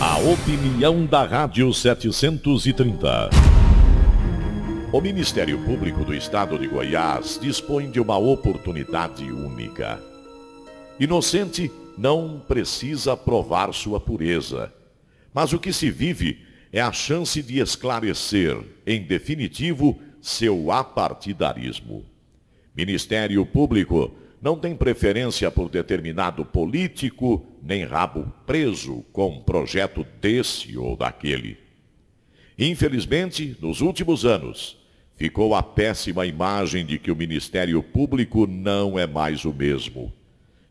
A opinião da Rádio 730. O Ministério Público do Estado de Goiás dispõe de uma oportunidade única. Inocente não precisa provar sua pureza, mas o que se vive é a chance de esclarecer, em definitivo, seu apartidarismo. Ministério Público não tem preferência por determinado político, nem rabo preso com um projeto desse ou daquele. Infelizmente, nos últimos anos, ficou a péssima imagem de que o Ministério Público não é mais o mesmo,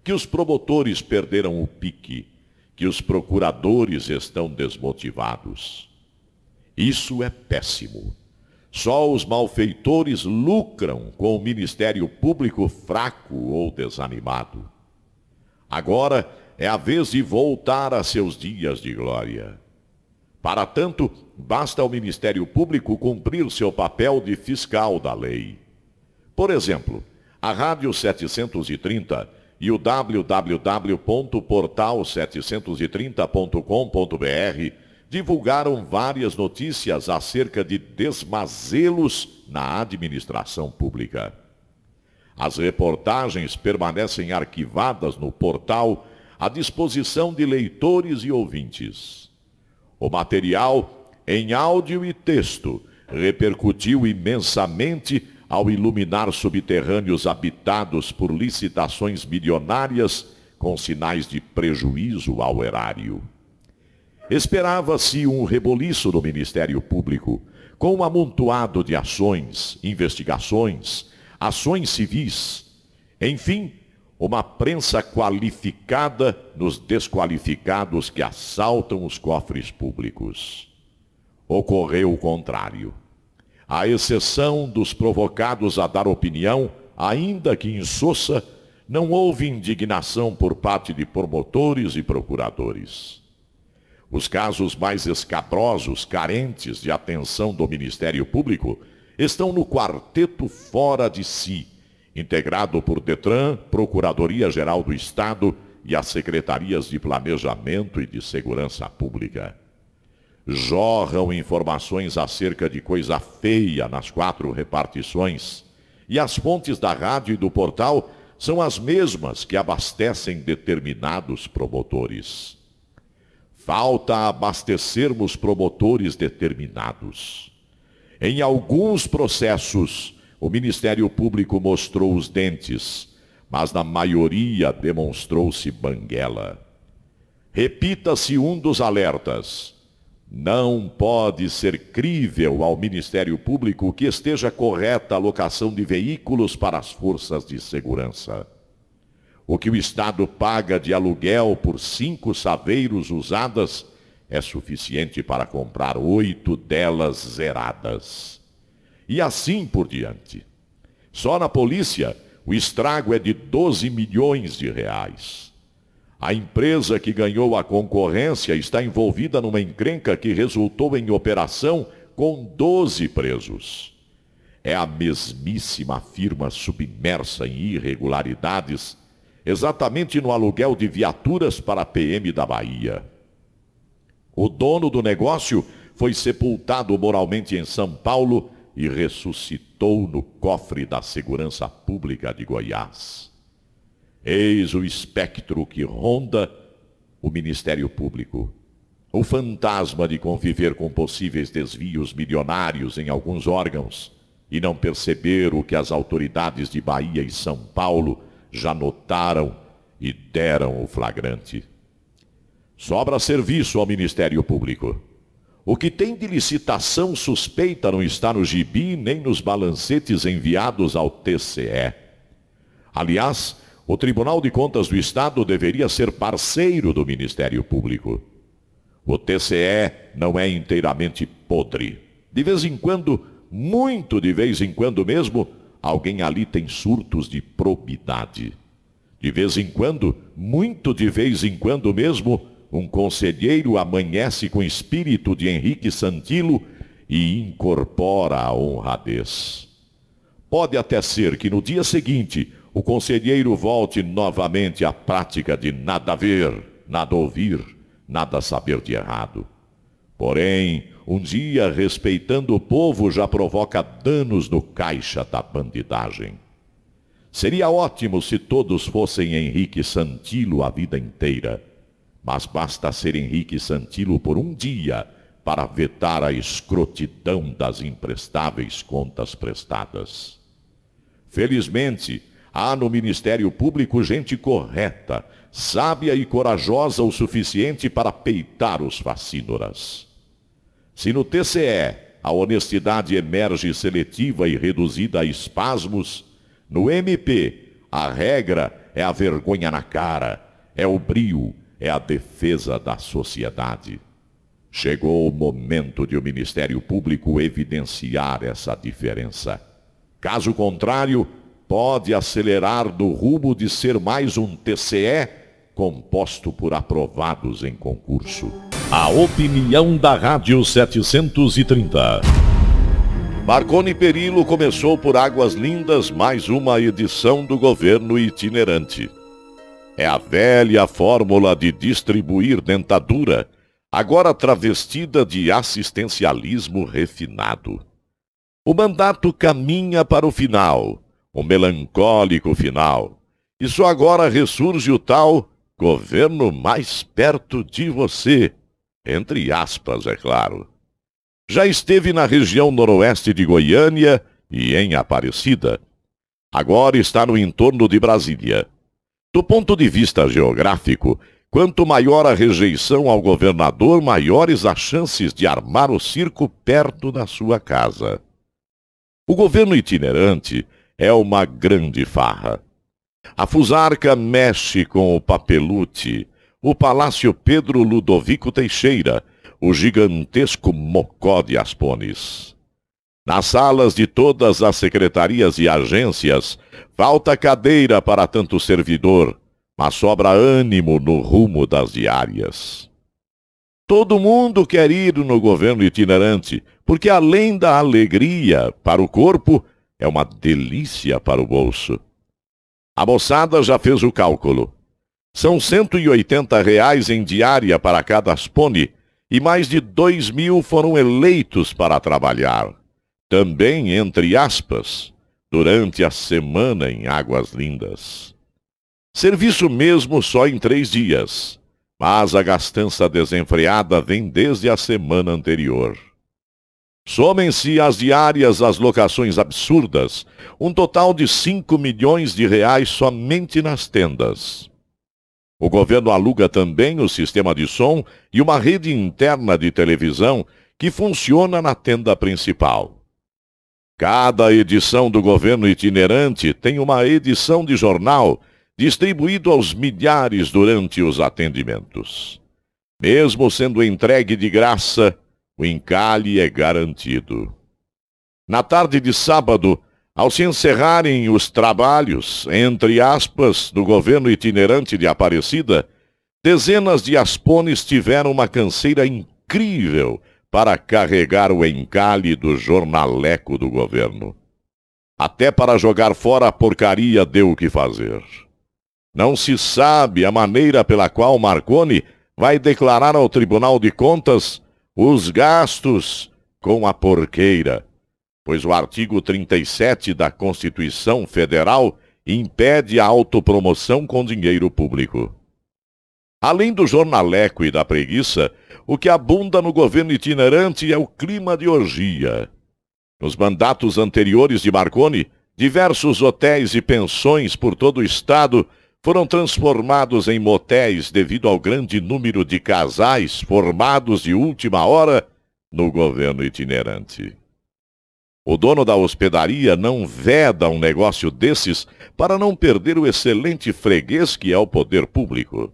que os promotores perderam o pique, que os procuradores estão desmotivados. Isso é péssimo. Só os malfeitores lucram com o Ministério Público fraco ou desanimado. Agora é a vez de voltar a seus dias de glória. Para tanto, basta ao Ministério Público cumprir seu papel de fiscal da lei. Por exemplo, a Rádio 730 e o www.portal730.com.br divulgaram várias notícias acerca de desmazelos na administração pública. As reportagens permanecem arquivadas no portal à disposição de leitores e ouvintes. O material, em áudio e texto, repercutiu imensamente ao iluminar subterrâneos habitados por licitações bilionárias com sinais de prejuízo ao erário. Esperava-se um reboliço no Ministério Público, com um amontoado de ações, investigações, ações civis, enfim, uma prensa qualificada nos desqualificados que assaltam os cofres públicos. Ocorreu o contrário. A exceção dos provocados a dar opinião, ainda que insossa, não houve indignação por parte de promotores e procuradores. Os casos mais escabrosos, carentes de atenção do Ministério Público, estão no quarteto fora de si, integrado por Detran, Procuradoria-Geral do Estado e as secretarias de Planejamento e de Segurança Pública. Jorram informações acerca de coisa feia nas quatro repartições, e as fontes da rádio e do portal são as mesmas que abastecem determinados promotores. Falta abastecermos promotores determinados. Em alguns processos, o Ministério Público mostrou os dentes, mas na maioria demonstrou-se banguela. Repita-se um dos alertas. Não pode ser crível ao Ministério Público que esteja correta a locação de veículos para as forças de segurança. O que o Estado paga de aluguel por cinco saveiros usadas é suficiente para comprar oito delas zeradas e assim por diante. Só na polícia, o estrago é de 12 milhões de reais. A empresa que ganhou a concorrência está envolvida numa encrenca que resultou em operação com 12 presos. É a mesmíssima firma submersa em irregularidades, exatamente no aluguel de viaturas para a PM da Bahia. O dono do negócio foi sepultado moralmente em São Paulo e ressuscitou no cofre da segurança pública de Goiás. Eis o espectro que ronda o Ministério Público. O fantasma de conviver com possíveis desvios milionários em alguns órgãos e não perceber o que as autoridades de Bahia e São Paulo já notaram e deram o flagrante. Sobra serviço ao Ministério Público. O que tem de licitação suspeita não está no gibi nem nos balancetes enviados ao TCE. Aliás, o Tribunal de Contas do Estado deveria ser parceiro do Ministério Público. O TCE não é inteiramente podre. De vez em quando, muito de vez em quando mesmo, alguém ali tem surtos de probidade. De vez em quando, muito de vez em quando mesmo, um conselheiro amanhece com o espírito de Henrique Santilo e incorpora a honradez. Pode até ser que no dia seguinte o conselheiro volte novamente à prática de nada ver, nada ouvir, nada saber de errado. Porém, um dia respeitando o povo já provoca danos no caixa da bandidagem. Seria ótimo se todos fossem Henrique Santilo a vida inteira mas basta ser Henrique Santilo por um dia para vetar a escrotidão das imprestáveis contas prestadas. Felizmente, há no Ministério Público gente correta, sábia e corajosa o suficiente para peitar os facínoras. Se no TCE a honestidade emerge seletiva e reduzida a espasmos, no MP a regra é a vergonha na cara, é o brio, é a defesa da sociedade. Chegou o momento de o Ministério Público evidenciar essa diferença. Caso contrário, pode acelerar do rumo de ser mais um TCE composto por aprovados em concurso. A opinião da Rádio 730. Marconi Perillo começou por Águas Lindas mais uma edição do governo itinerante. É a velha fórmula de distribuir dentadura, agora travestida de assistencialismo refinado. O mandato caminha para o final, o melancólico final, e só agora ressurge o tal governo mais perto de você, entre aspas, é claro. Já esteve na região noroeste de Goiânia e em Aparecida. Agora está no entorno de Brasília do ponto de vista geográfico, quanto maior a rejeição ao governador, maiores as chances de armar o circo perto da sua casa. O governo itinerante é uma grande farra. A Fusarca mexe com o Papelute, o Palácio Pedro Ludovico Teixeira, o gigantesco Mocó de Aspones. Nas salas de todas as secretarias e agências, falta cadeira para tanto servidor, mas sobra ânimo no rumo das diárias. Todo mundo quer ir no governo itinerante, porque além da alegria para o corpo, é uma delícia para o bolso. A moçada já fez o cálculo. São 180 reais em diária para cada aspone e mais de 2 mil foram eleitos para trabalhar também entre aspas, durante a semana em Águas Lindas. Serviço mesmo só em três dias, mas a gastança desenfreada vem desde a semana anterior. Somem-se as diárias às locações absurdas, um total de 5 milhões de reais somente nas tendas. O governo aluga também o sistema de som e uma rede interna de televisão que funciona na tenda principal. Cada edição do governo itinerante tem uma edição de jornal distribuído aos milhares durante os atendimentos. Mesmo sendo entregue de graça, o encalhe é garantido. Na tarde de sábado, ao se encerrarem os trabalhos, entre aspas, do governo itinerante de Aparecida, dezenas de aspones tiveram uma canseira incrível para carregar o encalhe do jornaleco do governo. Até para jogar fora a porcaria deu o que fazer. Não se sabe a maneira pela qual Marconi vai declarar ao Tribunal de Contas os gastos com a porqueira, pois o artigo 37 da Constituição Federal impede a autopromoção com dinheiro público. Além do jornaleco e da preguiça, o que abunda no governo itinerante é o clima de orgia. Nos mandatos anteriores de Marconi, diversos hotéis e pensões por todo o estado foram transformados em motéis devido ao grande número de casais formados de última hora no governo itinerante. O dono da hospedaria não veda um negócio desses para não perder o excelente freguês que é o poder público.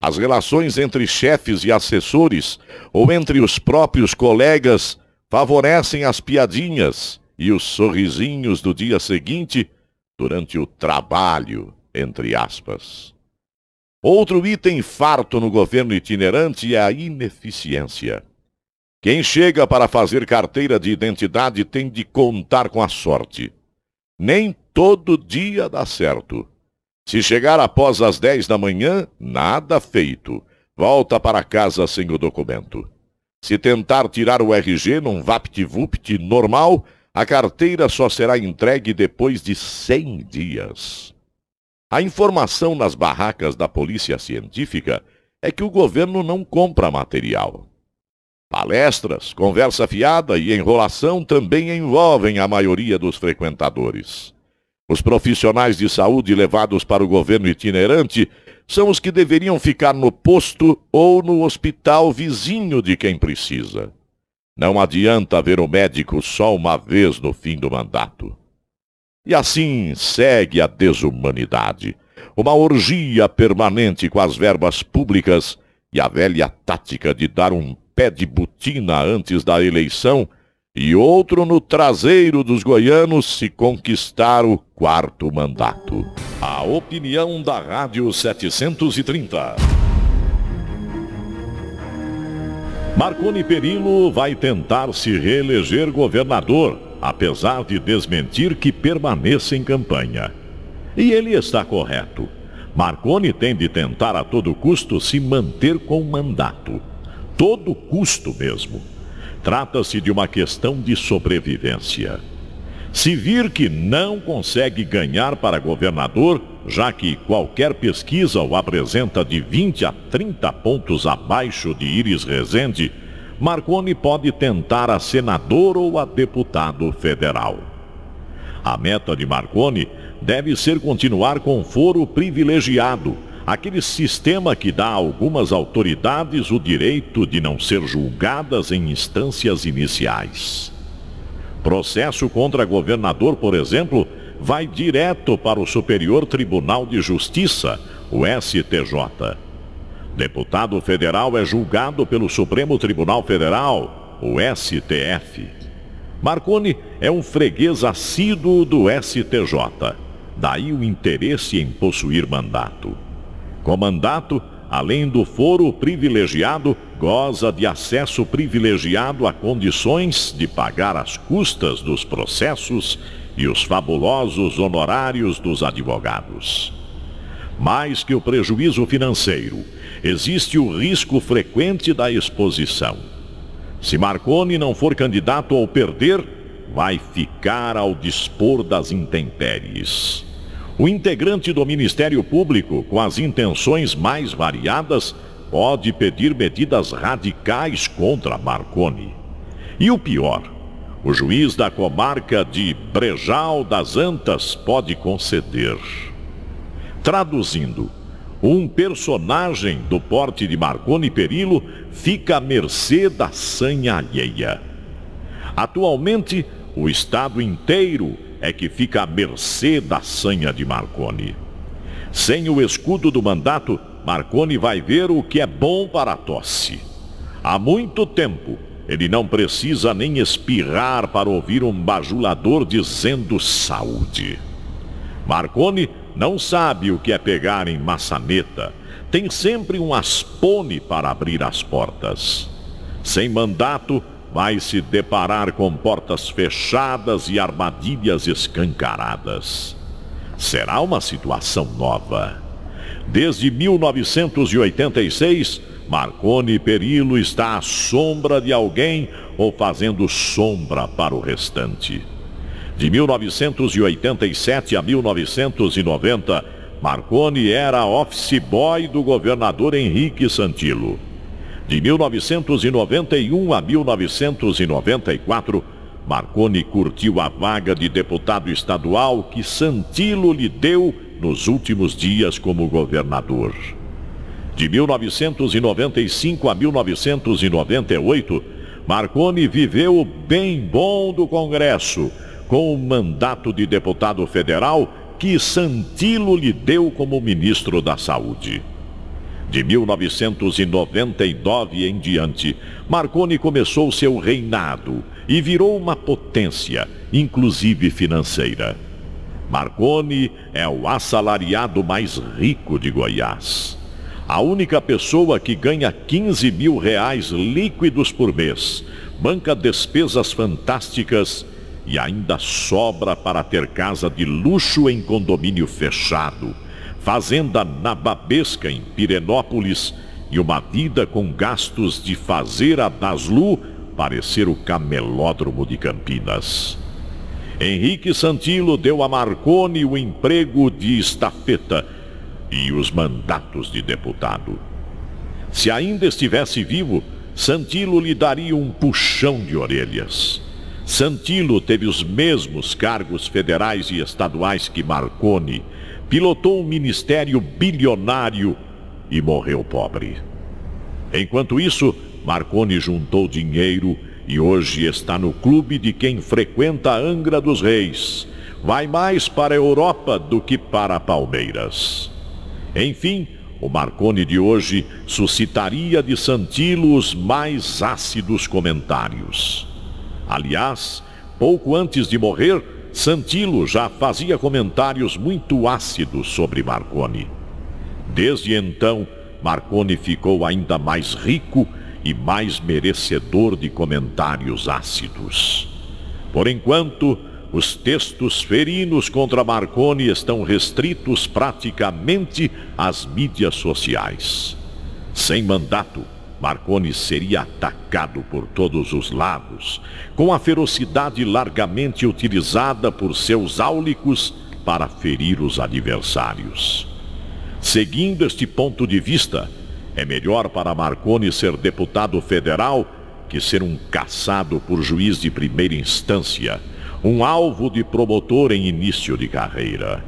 As relações entre chefes e assessores ou entre os próprios colegas favorecem as piadinhas e os sorrisinhos do dia seguinte durante o trabalho, entre aspas. Outro item farto no governo itinerante é a ineficiência. Quem chega para fazer carteira de identidade tem de contar com a sorte. Nem todo dia dá certo. Se chegar após as 10 da manhã, nada feito. Volta para casa sem o documento. Se tentar tirar o RG num VaptVupt normal, a carteira só será entregue depois de 100 dias. A informação nas barracas da polícia científica é que o governo não compra material. Palestras, conversa fiada e enrolação também envolvem a maioria dos frequentadores. Os profissionais de saúde levados para o governo itinerante são os que deveriam ficar no posto ou no hospital vizinho de quem precisa. Não adianta ver o médico só uma vez no fim do mandato. E assim segue a desumanidade. Uma orgia permanente com as verbas públicas e a velha tática de dar um pé de butina antes da eleição e outro no traseiro dos goianos se conquistar o quarto mandato. A opinião da Rádio 730. Marconi Perillo vai tentar se reeleger governador, apesar de desmentir que permaneça em campanha. E ele está correto. Marconi tem de tentar a todo custo se manter com o mandato. Todo custo mesmo. Trata-se de uma questão de sobrevivência. Se vir que não consegue ganhar para governador, já que qualquer pesquisa o apresenta de 20 a 30 pontos abaixo de Iris Rezende, Marconi pode tentar a senador ou a deputado federal. A meta de Marconi deve ser continuar com foro privilegiado, aquele sistema que dá a algumas autoridades o direito de não ser julgadas em instâncias iniciais. Processo contra governador, por exemplo, vai direto para o Superior Tribunal de Justiça, o STJ. Deputado federal é julgado pelo Supremo Tribunal Federal, o STF. Marconi é um freguês assíduo do STJ. Daí o interesse em possuir mandato. Com mandato, além do foro privilegiado, goza de acesso privilegiado a condições de pagar as custas dos processos e os fabulosos honorários dos advogados. Mais que o prejuízo financeiro, existe o risco frequente da exposição. Se Marconi não for candidato ao perder, vai ficar ao dispor das intempéries. O integrante do Ministério Público, com as intenções mais variadas, pode pedir medidas radicais contra Marconi. E o pior, o juiz da comarca de Brejal das Antas pode conceder. Traduzindo, um personagem do porte de Marconi Perillo fica à mercê da sanha alheia. Atualmente, o estado inteiro é que fica à mercê da sanha de Marconi. Sem o escudo do mandato, Marconi vai ver o que é bom para a tosse. Há muito tempo, ele não precisa nem espirrar para ouvir um bajulador dizendo saúde. Marconi não sabe o que é pegar em maçaneta. Tem sempre um aspone para abrir as portas. Sem mandato, vai se deparar com portas fechadas e armadilhas escancaradas. Será uma situação nova. Desde 1986, Marconi Perillo está à sombra de alguém ou fazendo sombra para o restante. De 1987 a 1990, Marconi era office boy do governador Henrique Santilo. De 1991 a 1994, Marconi curtiu a vaga de deputado estadual que Santilo lhe deu nos últimos dias como governador. De 1995 a 1998, Marconi viveu o bem bom do Congresso, com o mandato de deputado federal que Santilo lhe deu como ministro da Saúde. De 1999 em diante, Marconi começou seu reinado e virou uma potência, inclusive financeira. Marconi é o assalariado mais rico de Goiás. A única pessoa que ganha 15 mil reais líquidos por mês, banca despesas fantásticas e ainda sobra para ter casa de luxo em condomínio fechado fazenda na Babesca, em Pirenópolis e uma vida com gastos de fazer a Daslu parecer o camelódromo de Campinas. Henrique Santilo deu a Marconi o emprego de estafeta e os mandatos de deputado. Se ainda estivesse vivo, Santilo lhe daria um puxão de orelhas. Santilo teve os mesmos cargos federais e estaduais que Marconi, pilotou um ministério bilionário e morreu pobre. Enquanto isso, Marconi juntou dinheiro e hoje está no clube de quem frequenta a Angra dos Reis. Vai mais para a Europa do que para Palmeiras. Enfim, o Marconi de hoje suscitaria de Santilo os mais ácidos comentários. Aliás, pouco antes de morrer, Santilo já fazia comentários muito ácidos sobre Marconi. Desde então, Marconi ficou ainda mais rico e mais merecedor de comentários ácidos. Por enquanto, os textos ferinos contra Marconi estão restritos praticamente às mídias sociais. Sem mandato, Marconi seria atacado por todos os lados, com a ferocidade largamente utilizada por seus áulicos para ferir os adversários. Seguindo este ponto de vista, é melhor para Marconi ser deputado federal que ser um caçado por juiz de primeira instância, um alvo de promotor em início de carreira.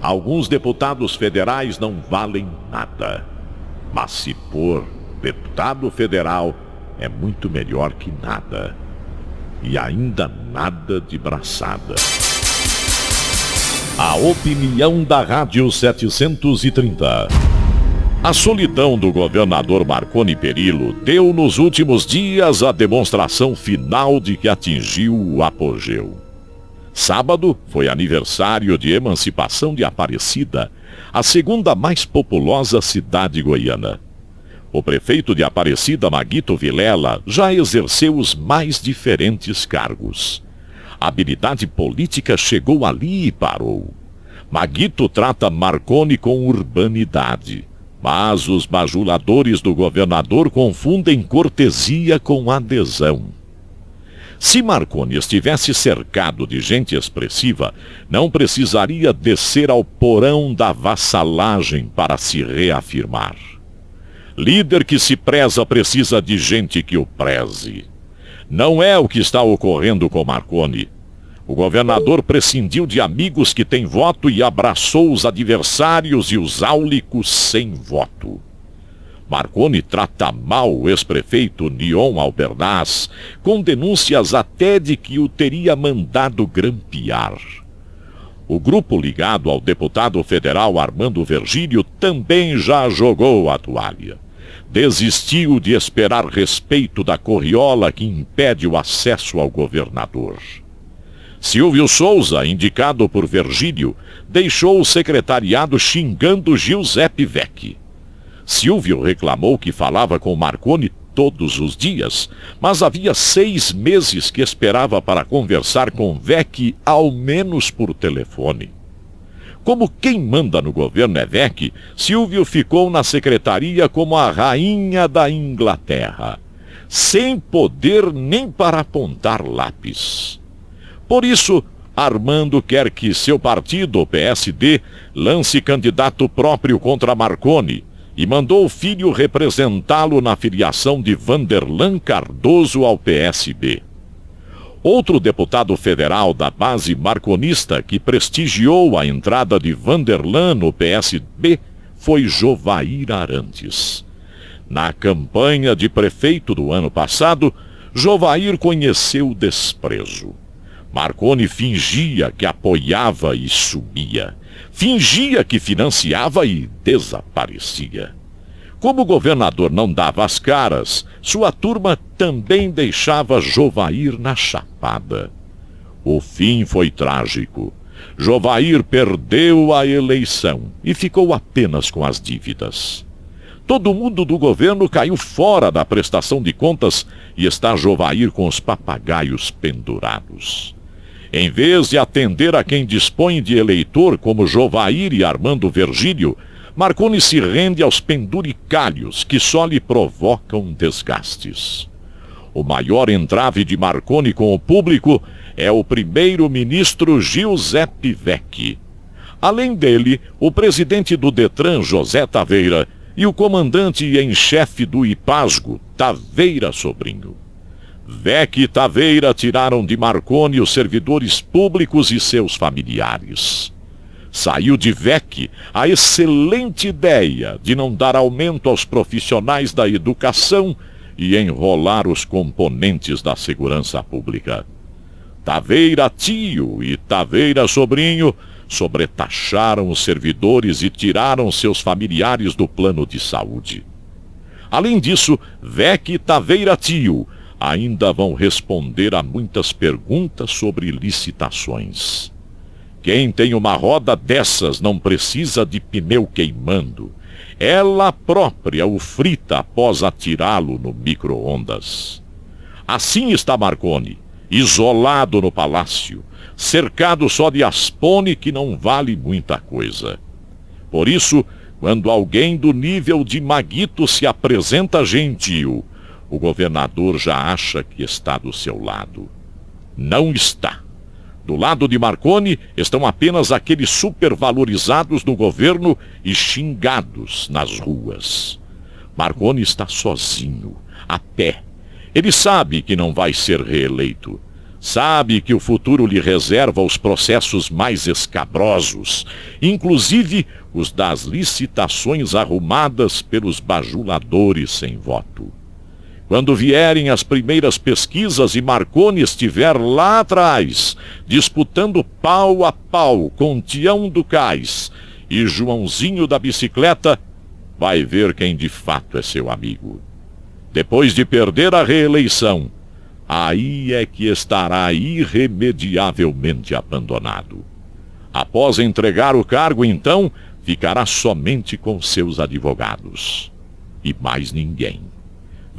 Alguns deputados federais não valem nada, mas se por Deputado federal é muito melhor que nada. E ainda nada de braçada. A opinião da Rádio 730. A solidão do governador Marconi Perillo deu nos últimos dias a demonstração final de que atingiu o apogeu. Sábado foi aniversário de emancipação de Aparecida, a segunda mais populosa cidade goiana. O prefeito de Aparecida Maguito Vilela já exerceu os mais diferentes cargos. A habilidade política chegou ali e parou. Maguito trata Marconi com urbanidade, mas os bajuladores do governador confundem cortesia com adesão. Se Marconi estivesse cercado de gente expressiva, não precisaria descer ao porão da vassalagem para se reafirmar. Líder que se preza precisa de gente que o preze. Não é o que está ocorrendo com Marconi. O governador prescindiu de amigos que têm voto e abraçou os adversários e os áulicos sem voto. Marconi trata mal o ex-prefeito Nion Albernaz, com denúncias até de que o teria mandado grampear. O grupo ligado ao deputado federal Armando Vergílio também já jogou a toalha desistiu de esperar respeito da corriola que impede o acesso ao governador. Silvio Souza, indicado por Vergílio, deixou o secretariado xingando Giuseppe Vecchi. Silvio reclamou que falava com Marconi todos os dias, mas havia seis meses que esperava para conversar com Vecchi, ao menos por telefone. Como quem manda no governo é Vec, Silvio ficou na secretaria como a rainha da Inglaterra, sem poder nem para apontar lápis. Por isso, Armando quer que seu partido, o PSD, lance candidato próprio contra Marconi e mandou o filho representá-lo na filiação de Vanderlan Cardoso ao PSB. Outro deputado federal da base marconista que prestigiou a entrada de Vanderlan no PSB foi Jovair Arantes. Na campanha de prefeito do ano passado, Jovair conheceu o desprezo. Marconi fingia que apoiava e subia. Fingia que financiava e desaparecia. Como o governador não dava as caras, sua turma também deixava Jovair na chapada. O fim foi trágico. Jovair perdeu a eleição e ficou apenas com as dívidas. Todo mundo do governo caiu fora da prestação de contas e está Jovair com os papagaios pendurados. Em vez de atender a quem dispõe de eleitor como Jovair e Armando Vergílio, Marconi se rende aos penduricalhos que só lhe provocam desgastes. O maior entrave de Marconi com o público é o primeiro-ministro Giuseppe Vecchi. Além dele, o presidente do Detran, José Taveira, e o comandante em chefe do IPASGO, Taveira Sobrinho. Vec e Taveira tiraram de Marconi os servidores públicos e seus familiares. Saiu de VEC a excelente ideia de não dar aumento aos profissionais da educação e enrolar os componentes da segurança pública. Taveira tio e Taveira sobrinho sobretaxaram os servidores e tiraram seus familiares do plano de saúde. Além disso, VEC e Taveira tio ainda vão responder a muitas perguntas sobre licitações. Quem tem uma roda dessas não precisa de pneu queimando. Ela própria o frita após atirá-lo no micro-ondas. Assim está Marconi, isolado no palácio, cercado só de aspone que não vale muita coisa. Por isso, quando alguém do nível de Maguito se apresenta gentil, o governador já acha que está do seu lado. Não está. Do lado de Marconi estão apenas aqueles supervalorizados no governo e xingados nas ruas. Marconi está sozinho, a pé. Ele sabe que não vai ser reeleito. Sabe que o futuro lhe reserva os processos mais escabrosos, inclusive os das licitações arrumadas pelos bajuladores sem voto. Quando vierem as primeiras pesquisas e Marconi estiver lá atrás, disputando pau a pau com Tião do Cais e Joãozinho da Bicicleta, vai ver quem de fato é seu amigo. Depois de perder a reeleição, aí é que estará irremediavelmente abandonado. Após entregar o cargo, então, ficará somente com seus advogados. E mais ninguém.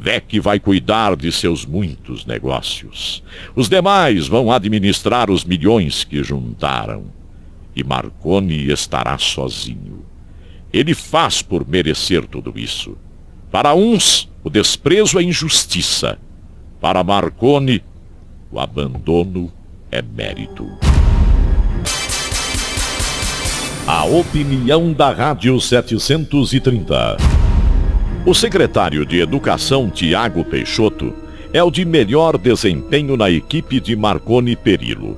VEC é vai cuidar de seus muitos negócios. Os demais vão administrar os milhões que juntaram. E Marconi estará sozinho. Ele faz por merecer tudo isso. Para uns, o desprezo é injustiça. Para Marconi, o abandono é mérito. A opinião da Rádio 730. O secretário de Educação, Tiago Peixoto, é o de melhor desempenho na equipe de Marconi Perillo.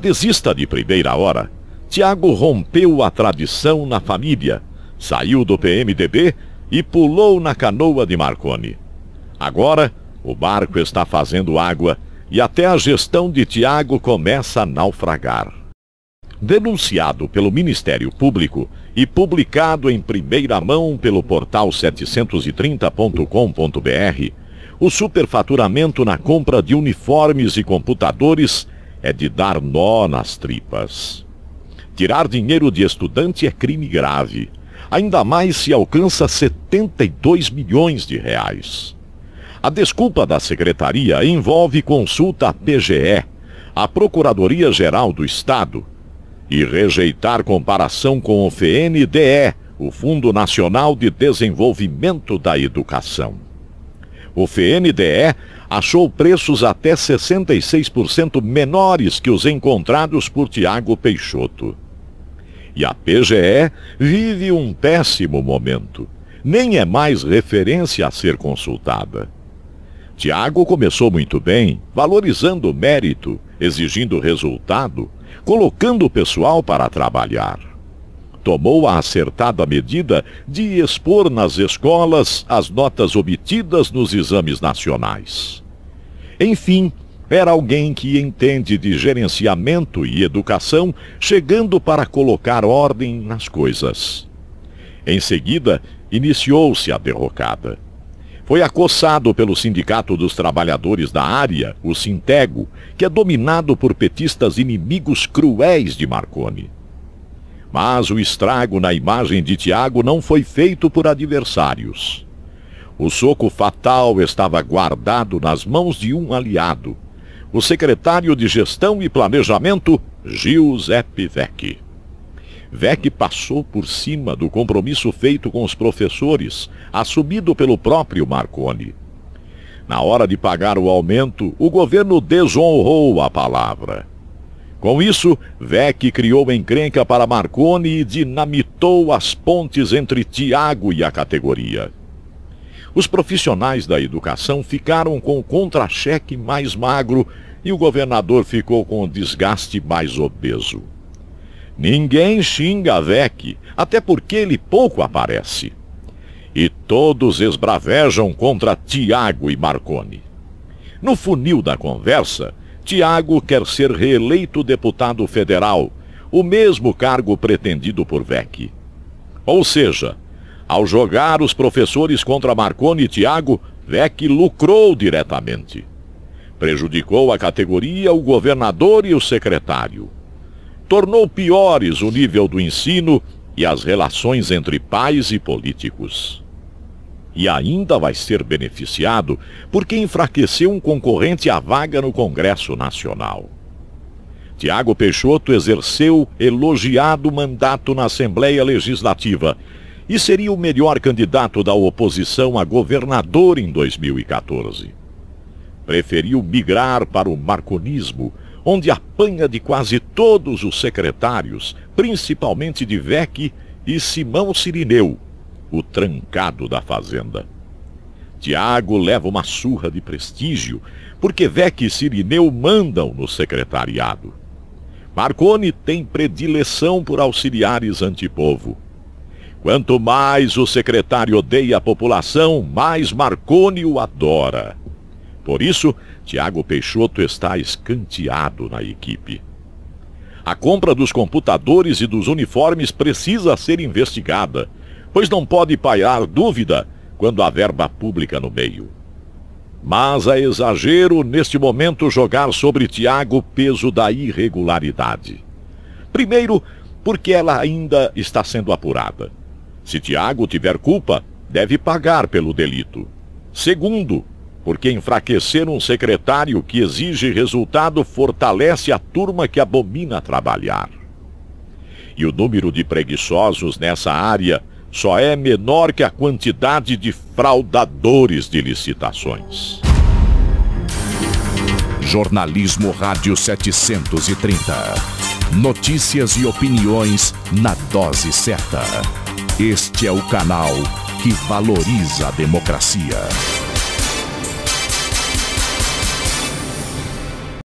desista de primeira hora, Tiago rompeu a tradição na família, saiu do PMDB e pulou na canoa de Marconi. Agora, o barco está fazendo água e até a gestão de Tiago começa a naufragar. Denunciado pelo Ministério Público, e publicado em primeira mão pelo portal 730.com.br, o superfaturamento na compra de uniformes e computadores é de dar nó nas tripas. Tirar dinheiro de estudante é crime grave, ainda mais se alcança 72 milhões de reais. A desculpa da secretaria envolve consulta à PGE, a Procuradoria Geral do Estado, e rejeitar comparação com o FNDE, o Fundo Nacional de Desenvolvimento da Educação. O FNDE achou preços até 66% menores que os encontrados por Tiago Peixoto. E a PGE vive um péssimo momento. Nem é mais referência a ser consultada. Tiago começou muito bem, valorizando o mérito, exigindo resultado, colocando o pessoal para trabalhar. Tomou a acertada medida de expor nas escolas as notas obtidas nos exames nacionais. Enfim, era alguém que entende de gerenciamento e educação, chegando para colocar ordem nas coisas. Em seguida, iniciou-se a derrocada foi acossado pelo Sindicato dos Trabalhadores da Área, o Sintego, que é dominado por petistas inimigos cruéis de Marconi. Mas o estrago na imagem de Tiago não foi feito por adversários. O soco fatal estava guardado nas mãos de um aliado, o secretário de Gestão e Planejamento, Giuseppe Vecchi. Vec passou por cima do compromisso feito com os professores, assumido pelo próprio Marconi. Na hora de pagar o aumento, o governo desonrou a palavra. Com isso, Vec criou encrenca para Marconi e dinamitou as pontes entre Tiago e a categoria. Os profissionais da educação ficaram com o contra-cheque mais magro e o governador ficou com o desgaste mais obeso. Ninguém xinga Vec, até porque ele pouco aparece. E todos esbravejam contra Tiago e Marconi. No funil da conversa, Tiago quer ser reeleito deputado federal, o mesmo cargo pretendido por Vec. Ou seja, ao jogar os professores contra Marconi e Tiago, Vec lucrou diretamente. Prejudicou a categoria, o governador e o secretário tornou piores o nível do ensino e as relações entre pais e políticos. E ainda vai ser beneficiado porque enfraqueceu um concorrente à vaga no Congresso Nacional. Tiago Peixoto exerceu elogiado mandato na Assembleia Legislativa e seria o melhor candidato da oposição a governador em 2014. Preferiu migrar para o marconismo onde apanha de quase todos os secretários, principalmente de Vec e Simão Sirineu, o trancado da fazenda. Tiago leva uma surra de prestígio, porque Vec e Sirineu mandam no secretariado. Marconi tem predileção por auxiliares antipovo. Quanto mais o secretário odeia a população, mais Marconi o adora. Por isso, Tiago Peixoto está escanteado na equipe. A compra dos computadores e dos uniformes precisa ser investigada, pois não pode pairar dúvida quando há verba pública no meio. Mas é exagero neste momento jogar sobre Tiago o peso da irregularidade. Primeiro, porque ela ainda está sendo apurada. Se Tiago tiver culpa, deve pagar pelo delito. Segundo, porque enfraquecer um secretário que exige resultado fortalece a turma que abomina trabalhar. E o número de preguiçosos nessa área só é menor que a quantidade de fraudadores de licitações. Jornalismo Rádio 730. Notícias e opiniões na dose certa. Este é o canal que valoriza a democracia.